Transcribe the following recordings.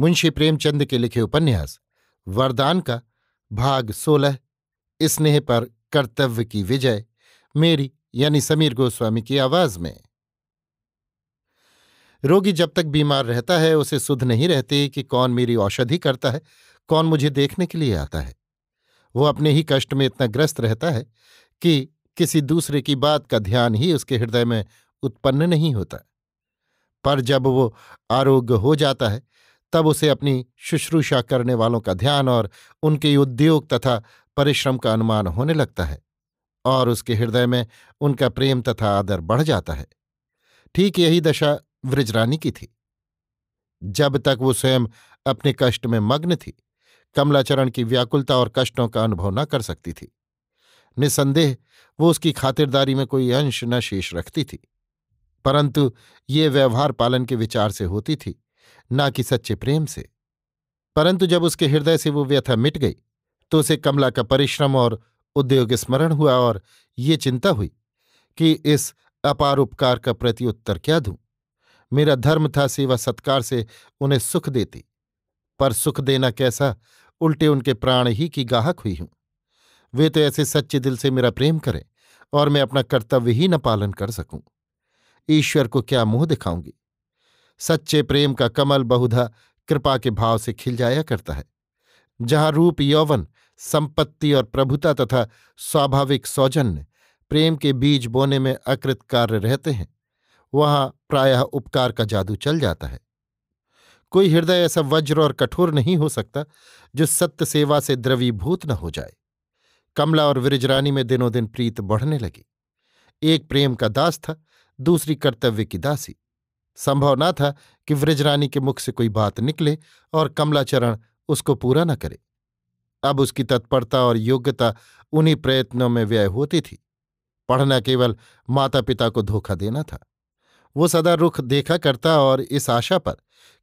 मुंशी प्रेमचंद के लिखे उपन्यास वरदान का भाग सोलह स्नेह पर कर्तव्य की विजय मेरी यानी समीर गोस्वामी की आवाज में रोगी जब तक बीमार रहता है उसे सुध नहीं रहती कि कौन मेरी औषधि करता है कौन मुझे देखने के लिए आता है वो अपने ही कष्ट में इतना ग्रस्त रहता है कि किसी दूसरे की बात का ध्यान ही उसके हृदय में उत्पन्न नहीं होता पर जब वो आरोग्य हो जाता है तब उसे अपनी शुश्रूषा करने वालों का ध्यान और उनके उद्योग तथा परिश्रम का अनुमान होने लगता है और उसके हृदय में उनका प्रेम तथा आदर बढ़ जाता है ठीक यही दशा वृजरानी की थी जब तक वो स्वयं अपने कष्ट में मग्न थी कमलाचरण की व्याकुलता और कष्टों का अनुभव न कर सकती थी निसंदेह वो उसकी खातिरदारी में कोई अंश न शेष रखती थी परंतु ये व्यवहार पालन के विचार से होती थी ना कि सच्चे प्रेम से परंतु जब उसके हृदय से वो व्यथा मिट गई तो उसे कमला का परिश्रम और उद्योग स्मरण हुआ और ये चिंता हुई कि इस अपार उपकार का प्रत्युत्तर क्या दूं मेरा धर्म था सेवा सत्कार से उन्हें सुख देती पर सुख देना कैसा उल्टे उनके प्राण ही की गाहक हुई हूं वे तो ऐसे सच्चे दिल से मेरा प्रेम करें और मैं अपना कर्तव्य ही न पालन कर सकूं ईश्वर को क्या मुंह दिखाऊंगी सच्चे प्रेम का कमल बहुधा कृपा के भाव से खिल जाया करता है जहां रूप यौवन संपत्ति और प्रभुता तथा स्वाभाविक सौजन्य प्रेम के बीज बोने में अकृत कार्य रहते हैं वहां प्रायः उपकार का जादू चल जाता है कोई हृदय ऐसा वज्र और कठोर नहीं हो सकता जो सत्य सेवा से द्रवीभूत न हो जाए कमला और विरजरानी में दिनों दिन प्रीत बढ़ने लगी एक प्रेम का दास था दूसरी कर्तव्य की दासी संभव ना था कि व्रजरानी के मुख से कोई बात निकले और कमलाचरण उसको पूरा न करे अब उसकी तत्परता और योग्यता उन्हीं प्रयत्नों में व्यय होती थी पढ़ना केवल माता पिता को धोखा देना था वो सदा रुख देखा करता और इस आशा पर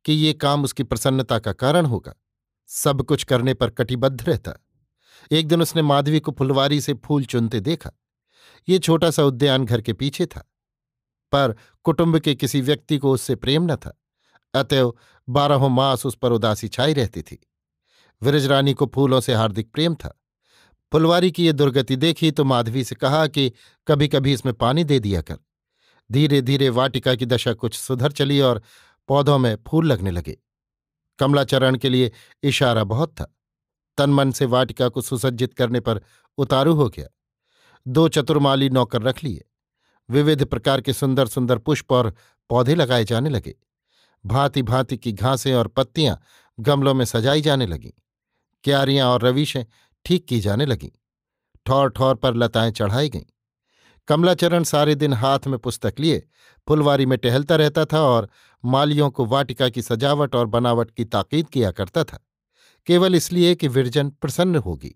कि ये काम उसकी प्रसन्नता का कारण होगा सब कुछ करने पर कटिबद्ध रहता एक दिन उसने माधवी को फुलवारी से फूल चुनते देखा ये छोटा सा उद्यान घर के पीछे था पर कुटुंब के किसी व्यक्ति को उससे प्रेम न था अतएव बारहों मास उस पर उदासी छाई रहती थी विरजरानी को फूलों से हार्दिक प्रेम था फुलवारी की ये दुर्गति देखी तो माधवी से कहा कि कभी कभी इसमें पानी दे दिया कर धीरे धीरे वाटिका की दशा कुछ सुधर चली और पौधों में फूल लगने लगे कमलाचरण के लिए इशारा बहुत था तन मन से वाटिका को सुसज्जित करने पर उतारू हो गया दो चतुर्माली नौकर रख लिए विविध प्रकार के सुंदर सुंदर पुष्प और पौधे लगाए जाने लगे भांति भांति की घासें और पत्तियां गमलों में सजाई जाने लगीं क्यारियां और रविशें ठीक की जाने लगीं ठौर ठौर पर लताएं चढ़ाई गईं कमलाचरण सारे दिन हाथ में पुस्तक लिए फुलवारी में टहलता रहता था और मालियों को वाटिका की सजावट और बनावट की ताकीद किया करता था केवल इसलिए कि विरजन प्रसन्न होगी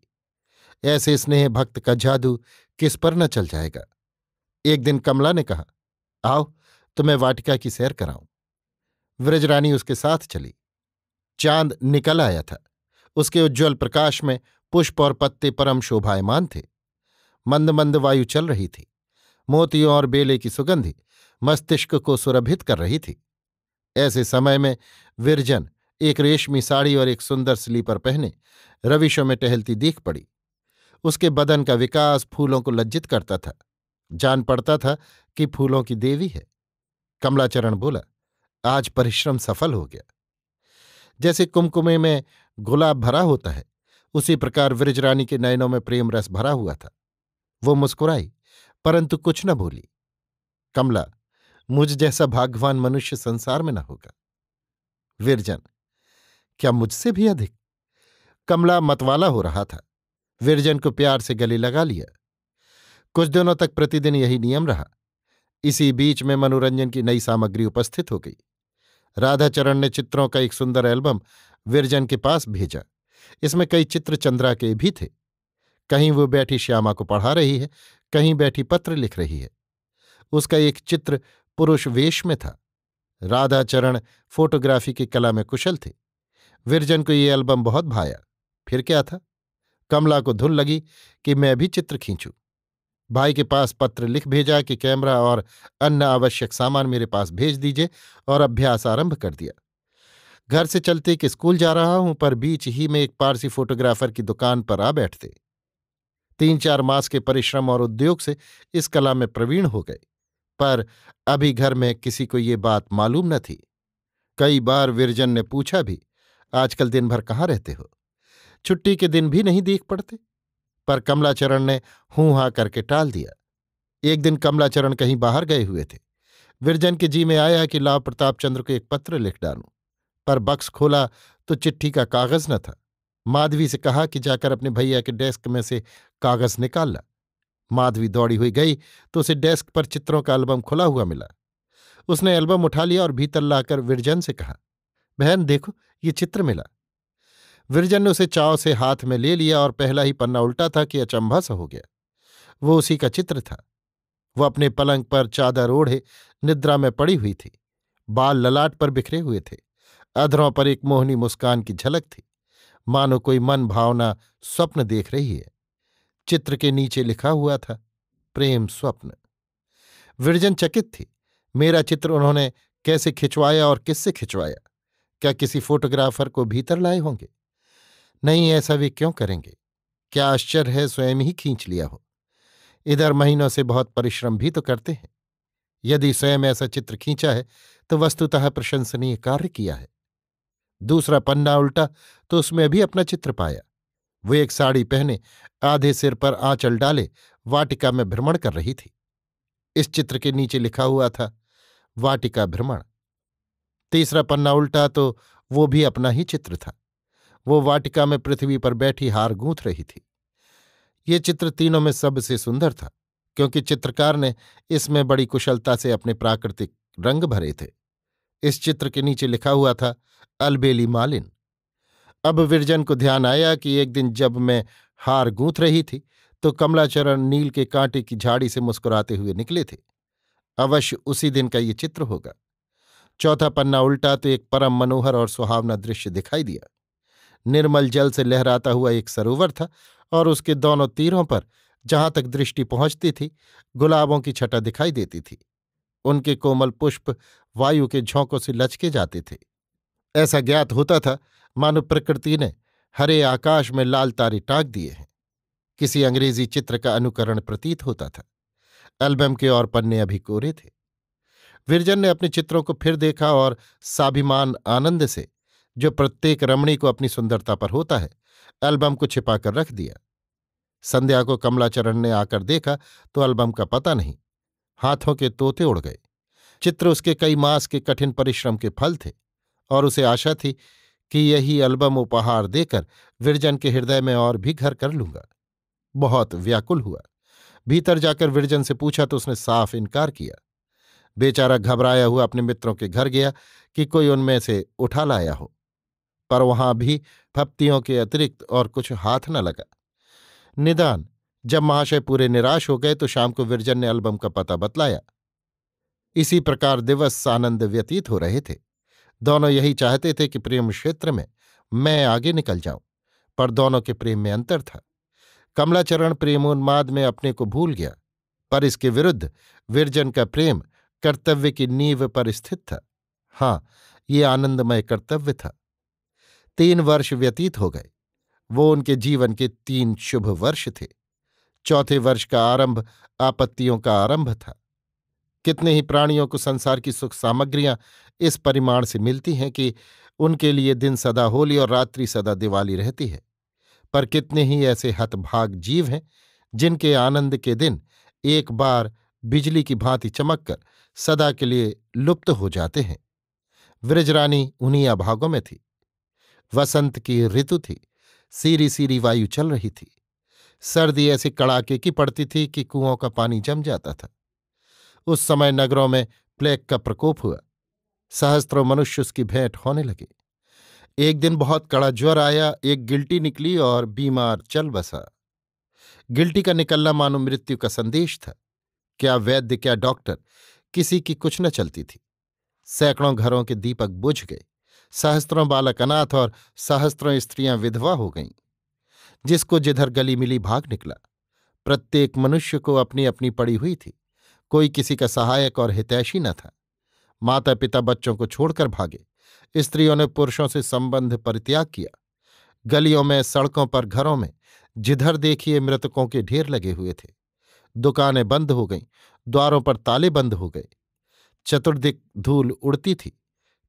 ऐसे स्नेह भक्त का जादू किस पर न चल जाएगा एक दिन कमला ने कहा आओ तो मैं वाटिका की सैर कराऊं व्रजरानी उसके साथ चली चांद निकल आया था उसके उज्ज्वल प्रकाश में पुष्प और पत्ते परम शोभायमान थे मंद मंद वायु चल रही थी मोतियों और बेले की सुगंधि मस्तिष्क को सुरभित कर रही थी ऐसे समय में विरजन एक रेशमी साड़ी और एक सुंदर स्लीपर पहने रविशों में टहलती दीख पड़ी उसके बदन का विकास फूलों को लज्जित करता था जान पड़ता था कि फूलों की देवी है कमलाचरण बोला आज परिश्रम सफल हो गया जैसे कुमकुमे में गुलाब भरा होता है उसी प्रकार विरजरानी के नयनों में प्रेम रस भरा हुआ था वो मुस्कुराई परंतु कुछ न बोली कमला मुझ जैसा भाग्यवान मनुष्य संसार में न होगा विरजन क्या मुझसे भी अधिक कमला मतवाला हो रहा था विरजन को प्यार से गले लगा लिया कुछ दिनों तक प्रतिदिन यही नियम रहा इसी बीच में मनोरंजन की नई सामग्री उपस्थित हो गई राधाचरण ने चित्रों का एक सुंदर एल्बम विरजन के पास भेजा इसमें कई चित्र चंद्रा के भी थे कहीं वो बैठी श्यामा को पढ़ा रही है कहीं बैठी पत्र लिख रही है उसका एक चित्र पुरुष वेश में था राधाचरण फोटोग्राफी की कला में कुशल थे विरजन को ये एल्बम बहुत भाया फिर क्या था कमला को धुन लगी कि मैं भी चित्र खींचूं भाई के पास पत्र लिख भेजा कि कैमरा और अन्य आवश्यक सामान मेरे पास भेज दीजिए और अभ्यास आरंभ कर दिया घर से चलते कि स्कूल जा रहा हूं पर बीच ही में एक पारसी फोटोग्राफर की दुकान पर आ बैठते तीन चार मास के परिश्रम और उद्योग से इस कला में प्रवीण हो गए पर अभी घर में किसी को ये बात मालूम न थी कई बार विरजन ने पूछा भी आजकल दिन भर कहाँ रहते हो छुट्टी के दिन भी नहीं देख पड़ते पर कमलाचरण ने हूं हा करके टाल दिया एक दिन कमलाचरण कहीं बाहर गए हुए थे विरजन के जी में आया कि लाव प्रताप चंद्र को एक पत्र लिख डालूं पर बक्स खोला तो चिट्ठी का कागज न था माधवी से कहा कि जाकर अपने भैया के डेस्क में से कागज निकाल ला माधवी दौड़ी हुई गई तो उसे डेस्क पर चित्रों का एल्बम खुला हुआ मिला उसने एल्बम उठा लिया और भीतर लाकर विरजन से कहा बहन देखो ये चित्र मिला विरजन ने उसे चाव से हाथ में ले लिया और पहला ही पन्ना उल्टा था कि अचंभा सा हो गया वो उसी का चित्र था वह अपने पलंग पर चादर ओढ़े निद्रा में पड़ी हुई थी बाल ललाट पर बिखरे हुए थे अधरों पर एक मोहनी मुस्कान की झलक थी मानो कोई मन भावना स्वप्न देख रही है चित्र के नीचे लिखा हुआ था प्रेम स्वप्न विरजन चकित थी मेरा चित्र उन्होंने कैसे खिंचवाया और किससे खिंचवाया क्या किसी फोटोग्राफर को भीतर लाए होंगे नहीं ऐसा वे क्यों करेंगे क्या आश्चर्य है स्वयं ही खींच लिया हो इधर महीनों से बहुत परिश्रम भी तो करते हैं यदि स्वयं ऐसा चित्र खींचा है तो वस्तुतः प्रशंसनीय कार्य किया है दूसरा पन्ना उल्टा तो उसमें अभी अपना चित्र पाया वो एक साड़ी पहने आधे सिर पर आंचल डाले वाटिका में भ्रमण कर रही थी इस चित्र के नीचे लिखा हुआ था वाटिका भ्रमण तीसरा पन्ना उल्टा तो वो भी अपना ही चित्र था वो वाटिका में पृथ्वी पर बैठी हार गूंथ रही थी ये चित्र तीनों में सबसे सुंदर था क्योंकि चित्रकार ने इसमें बड़ी कुशलता से अपने प्राकृतिक रंग भरे थे इस चित्र के नीचे लिखा हुआ था अलबेली मालिन अब विरजन को ध्यान आया कि एक दिन जब मैं हार गूंथ रही थी तो कमलाचरण नील के कांटे की झाड़ी से मुस्कुराते हुए निकले थे अवश्य उसी दिन का ये चित्र होगा चौथा पन्ना उल्टा तो एक परम मनोहर और सुहावना दृश्य दिखाई दिया निर्मल जल से लहराता हुआ एक सरोवर था और उसके दोनों तीरों पर जहां तक दृष्टि पहुंचती थी गुलाबों की छटा दिखाई देती थी उनके कोमल पुष्प वायु के झोंकों से लचके जाते थे ऐसा ज्ञात होता था मानो प्रकृति ने हरे आकाश में लाल तारे टाक दिए हैं किसी अंग्रेजी चित्र का अनुकरण प्रतीत होता था एल्बम के और पन्ने अभी कोरे थे विरजन ने अपने चित्रों को फिर देखा और साभिमान आनंद से जो प्रत्येक रमणी को अपनी सुंदरता पर होता है एल्बम को छिपा कर रख दिया संध्या को कमलाचरण ने आकर देखा तो एल्बम का पता नहीं हाथों के तोते उड़ गए चित्र उसके कई मास के कठिन परिश्रम के फल थे और उसे आशा थी कि यही एल्बम उपहार देकर विरजन के हृदय में और भी घर कर लूंगा बहुत व्याकुल हुआ भीतर जाकर विरजन से पूछा तो उसने साफ इनकार किया बेचारा घबराया हुआ अपने मित्रों के घर गया कि कोई उनमें से उठा लाया हो पर वहां भी थप्तियों के अतिरिक्त और कुछ हाथ न लगा निदान जब महाशय पूरे निराश हो गए तो शाम को विरजन ने एल्बम का पता बतलाया इसी प्रकार दिवस आनंद व्यतीत हो रहे थे दोनों यही चाहते थे कि प्रेम क्षेत्र में मैं आगे निकल जाऊं पर दोनों के प्रेम में अंतर था कमलाचरण प्रेमोन्माद में अपने को भूल गया पर इसके विरुद्ध विरजन का प्रेम कर्तव्य की नींव पर स्थित था हाँ ये आनंदमय कर्तव्य था तीन वर्ष व्यतीत हो गए वो उनके जीवन के तीन शुभ वर्ष थे चौथे वर्ष का आरंभ आपत्तियों का आरंभ था कितने ही प्राणियों को संसार की सुख सामग्रियां इस परिमाण से मिलती हैं कि उनके लिए दिन सदा होली और रात्रि सदा दिवाली रहती है पर कितने ही ऐसे हतभाग जीव हैं जिनके आनंद के दिन एक बार बिजली की भांति चमककर सदा के लिए लुप्त हो जाते हैं व्रजरानी उन्हीं अभागों में थी वसंत की ऋतु थी सीरी सीरी वायु चल रही थी सर्दी ऐसी कड़ाके की पड़ती थी कि कुओं का पानी जम जाता था उस समय नगरों में प्लेग का प्रकोप हुआ सहस्त्रों मनुष्य उसकी भेंट होने लगे एक दिन बहुत कड़ा ज्वर आया एक गिल्टी निकली और बीमार चल बसा गिल्टी का निकलना मानो मृत्यु का संदेश था क्या वैद्य क्या डॉक्टर किसी की कुछ न चलती थी सैकड़ों घरों के दीपक बुझ गए सहस्त्रों बालक अनाथ और सहस्त्रों स्त्रियां विधवा हो गईं जिसको जिधर गली मिली भाग निकला प्रत्येक मनुष्य को अपनी अपनी पड़ी हुई थी कोई किसी का सहायक और हितैषी न था माता पिता बच्चों को छोड़कर भागे स्त्रियों ने पुरुषों से संबंध परित्याग किया गलियों में सड़कों पर घरों में जिधर देखिए मृतकों के ढेर लगे हुए थे दुकानें बंद हो गईं द्वारों पर ताले बंद हो गए चतुर्दिक धूल उड़ती थी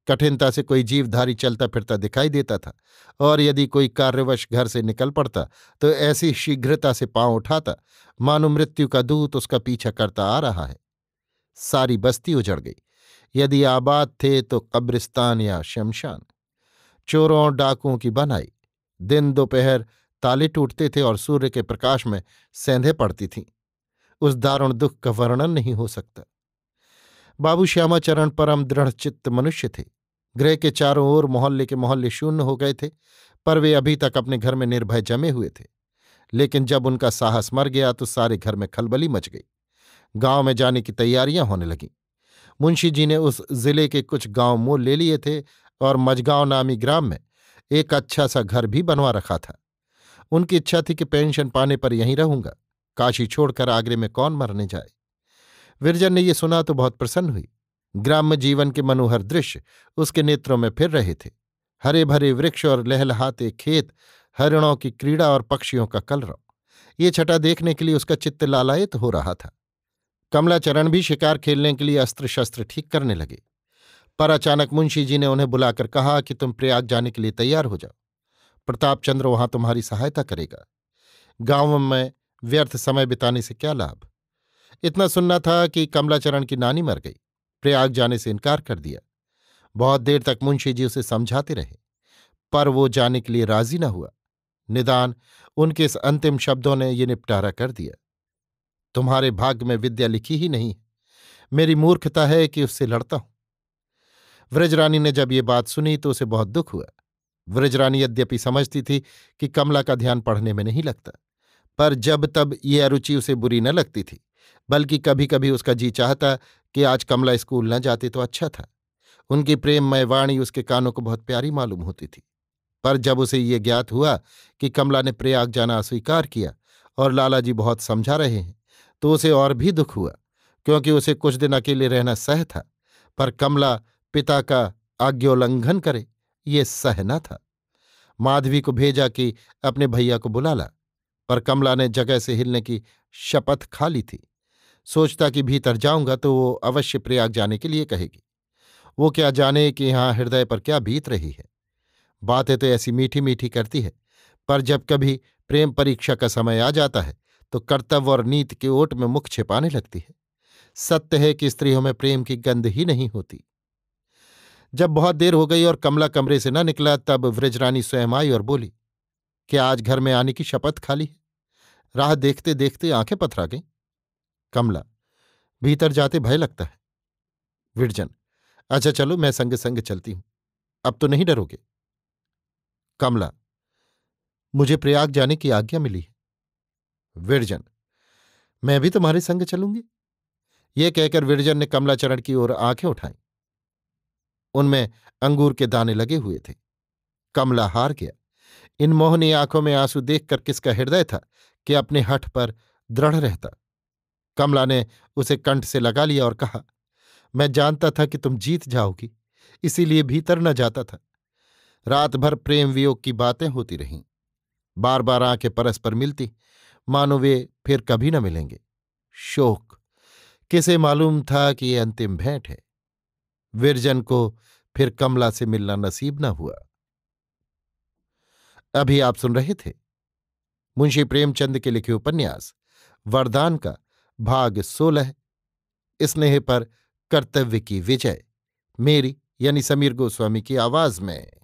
कठिनता से कोई जीवधारी चलता फिरता दिखाई देता था और यदि कोई कार्यवश घर से निकल पड़ता तो ऐसी शीघ्रता से पांव उठाता मानो मृत्यु का दूत उसका पीछा करता आ रहा है सारी बस्ती उजड़ गई यदि आबाद थे तो कब्रिस्तान या शमशान चोरों डाकुओं की बनाई दिन दोपहर ताले टूटते थे और सूर्य के प्रकाश में सेंधे पड़ती थीं उस दारुण दुख का वर्णन नहीं हो सकता बाबू श्यामाचरण परम दृढ़चित्त मनुष्य थे गृह के चारों ओर मोहल्ले के मोहल्ले शून्य हो गए थे पर वे अभी तक अपने घर में निर्भय जमे हुए थे लेकिन जब उनका साहस मर गया तो सारे घर में खलबली मच गई गांव में जाने की तैयारियां होने लगीं मुंशी जी ने उस जिले के कुछ गांव मोल ले लिए थे और मजगांव नामी ग्राम में एक अच्छा सा घर भी बनवा रखा था उनकी इच्छा थी कि पेंशन पाने पर यहीं रहूंगा काशी छोड़कर आगरे में कौन मरने जाए विरजन ने ये सुना तो बहुत प्रसन्न हुई ग्राम्य जीवन के मनोहर दृश्य उसके नेत्रों में फिर रहे थे हरे भरे वृक्ष और लहलहाते खेत हरिणों की क्रीड़ा और पक्षियों का कलरव ये छटा देखने के लिए उसका चित्त लालायित हो रहा था कमलाचरण भी शिकार खेलने के लिए अस्त्र शस्त्र ठीक करने लगे पर अचानक मुंशी जी ने उन्हें बुलाकर कहा कि तुम प्रयाग जाने के लिए तैयार हो जाओ प्रताप चंद्र वहां तुम्हारी सहायता करेगा गांव में व्यर्थ समय बिताने से क्या लाभ इतना सुनना था कि कमलाचरण की नानी मर गई प्रयाग जाने से इनकार कर दिया बहुत देर तक मुंशी जी उसे समझाते रहे पर वो जाने के लिए राजी न हुआ निदान उनके इस अंतिम शब्दों ने ये निपटारा कर दिया तुम्हारे भाग्य में विद्या लिखी ही नहीं है मेरी मूर्खता है कि उससे लड़ता हूं व्रजरानी ने जब ये बात सुनी तो उसे बहुत दुख हुआ व्रजरानी यद्यपि समझती थी कि कमला का ध्यान पढ़ने में नहीं लगता पर जब तब ये अरुचि उसे बुरी न लगती थी बल्कि कभी कभी उसका जी चाहता कि आज कमला स्कूल न जाती तो अच्छा था उनकी प्रेममय वाणी उसके कानों को बहुत प्यारी मालूम होती थी पर जब उसे ये ज्ञात हुआ कि कमला ने प्रयाग जाना अस्वीकार किया और लालाजी बहुत समझा रहे हैं तो उसे और भी दुख हुआ क्योंकि उसे कुछ दिन अकेले रहना सह था पर कमला पिता का आज्ञोल्लंघन करे ये सह न था माधवी को भेजा कि अपने भैया को बुला ला पर कमला ने जगह से हिलने की शपथ खा ली थी सोचता कि भीतर जाऊंगा तो वो अवश्य प्रयाग जाने के लिए कहेगी वो क्या जाने कि यहाँ हृदय पर क्या बीत रही है बातें तो ऐसी मीठी मीठी करती है पर जब कभी प्रेम परीक्षा का समय आ जाता है तो कर्तव्य और नीति के ओट में मुख छिपाने लगती है सत्य है कि स्त्रियों में प्रेम की गंध ही नहीं होती जब बहुत देर हो गई और कमला कमरे से न निकला तब व्रजरानी स्वयं आई और बोली क्या आज घर में आने की शपथ खाली है राह देखते देखते आंखें पथरा गईं कमला भीतर जाते भय लगता है विरजन अच्छा चलो मैं संग संग चलती हूं अब तो नहीं डरोगे कमला मुझे प्रयाग जाने की आज्ञा मिली है विरजन मैं भी तुम्हारे संग चलूंगी ये कहकर विरजन ने कमला चरण की ओर आंखें उठाई उनमें अंगूर के दाने लगे हुए थे कमला हार गया इन मोहनी आंखों में आंसू देखकर किसका हृदय था कि अपने हठ पर दृढ़ रहता कमला ने उसे कंठ से लगा लिया और कहा मैं जानता था कि तुम जीत जाओगी इसीलिए भीतर न जाता था रात भर प्रेम वियोग की बातें होती रहीं बार बार आंखें परस्पर मिलती मानो वे फिर कभी न मिलेंगे शोक किसे मालूम था कि ये अंतिम भेंट है विरजन को फिर कमला से मिलना नसीब न हुआ अभी आप सुन रहे थे मुंशी प्रेमचंद के लिखे उपन्यास वरदान का भाग सोलह स्नेह पर कर्तव्य की विजय मेरी यानी समीर गोस्वामी की आवाज में